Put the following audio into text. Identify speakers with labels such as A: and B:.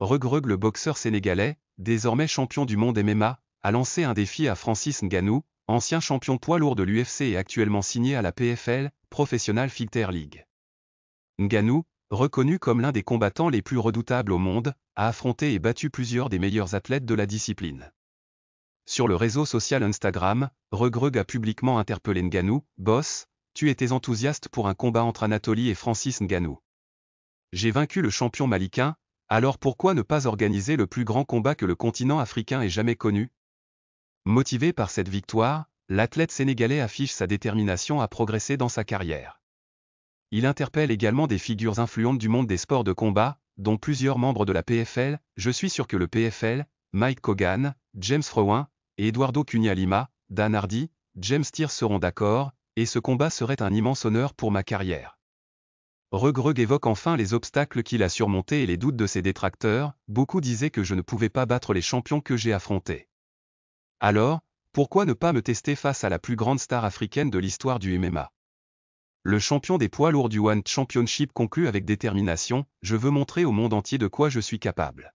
A: Regreg le boxeur sénégalais, désormais champion du monde MMA, a lancé un défi à Francis Nganou, ancien champion poids lourd de l'UFC et actuellement signé à la PFL, Professional Fighter League. Nganou, reconnu comme l'un des combattants les plus redoutables au monde, a affronté et battu plusieurs des meilleurs athlètes de la discipline. Sur le réseau social Instagram, Regreg a publiquement interpellé Nganou, Boss, tu étais enthousiaste pour un combat entre Anatoly et Francis Nganou. J'ai vaincu le champion malicain, alors pourquoi ne pas organiser le plus grand combat que le continent africain ait jamais connu Motivé par cette victoire, l'athlète sénégalais affiche sa détermination à progresser dans sa carrière. Il interpelle également des figures influentes du monde des sports de combat, dont plusieurs membres de la PFL, je suis sûr que le PFL, Mike Kogan, James Frowin, et Eduardo Cunha Lima, Dan Hardy, James Tyr seront d'accord, et ce combat serait un immense honneur pour ma carrière. Regreg évoque enfin les obstacles qu'il a surmontés et les doutes de ses détracteurs, beaucoup disaient que je ne pouvais pas battre les champions que j'ai affrontés. Alors, pourquoi ne pas me tester face à la plus grande star africaine de l'histoire du MMA Le champion des poids lourds du One Championship conclut avec détermination, je veux montrer au monde entier de quoi je suis capable.